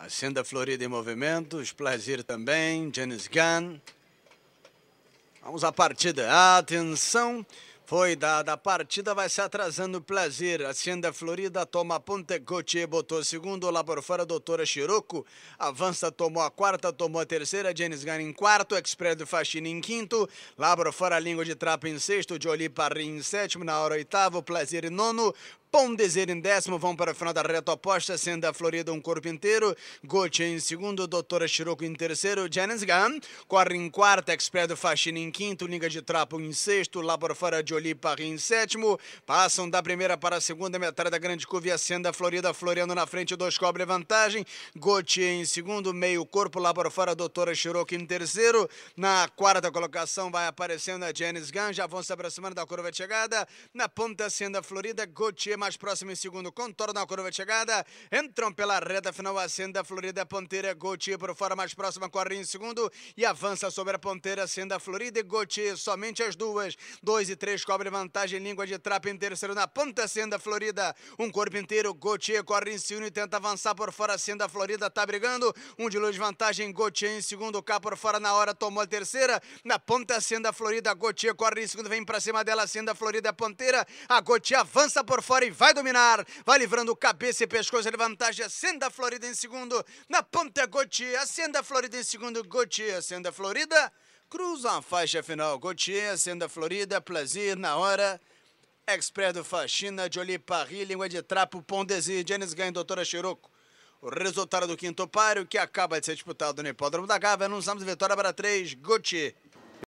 A Senda Florida em movimento, Splazir também, Janice Gunn. Vamos à partida. Atenção, foi dada a partida, vai se atrasando o Plazir. A Senda Florida toma a ponta, Gautier botou segundo, lá por fora, Doutora Chiroco. Avança, tomou a quarta, tomou a terceira, Janice Gunn em quarto, Expresso do Faxina em quinto. Lá por fora, Língua de Trapa em sexto, Jolie Parry em sétimo, na hora oitavo, Plazir em nono. Pão Desir em décimo, vão para a final da reta oposta, sendo a Florida um corpo inteiro, Gotti em segundo, Doutora Chiroco em terceiro, Janice Gunn corre em quarto, Expresso Faxina em quinto, Liga de Trapo em sexto, lá por fora Jolie Parry em sétimo, passam da primeira para a segunda metade da grande curva e ascende a Florida, Floriano na frente, dois cobre vantagem, Gotti em segundo, meio corpo, lá por fora Doutora Chiroco em terceiro, na quarta colocação vai aparecendo a Janice Gunn, já vão se aproximando da curva de chegada, na ponta sendo a Florida, Gotti mais próximo em segundo, contorno a curva de chegada, entram pela reta final, acenda Florida, Ponteira, Goti por fora, mais próxima, corre em segundo e avança sobre a Ponteira, acenda Florida e Goti, somente as duas, dois e três cobre vantagem, língua de trapa em terceiro na ponta, acenda Florida, um corpo inteiro, Goti corre em segundo e tenta avançar por fora, acenda Florida, tá brigando, um de luz vantagem, Goti em segundo, cá por fora na hora, tomou a terceira, na ponta, acenda Florida, Goti corre em segundo, vem pra cima dela, acenda Florida, Ponteira, a Goti avança por fora e e vai dominar. Vai livrando cabeça e pescoço. Ele vantagem. a Florida em segundo. Na ponta Acenda a Florida em segundo. Acenda a Florida. Cruza a faixa final. Acenda a Florida. Plazir na hora. Express do Faxina, Jolie Parry, Língua de Trapo, Pondesir. Janice Ganha Doutora Chiroco. O resultado do quinto páreo, que acaba de ser disputado no Hipódromo da Gávea, anunciamos vitória para três Gautier.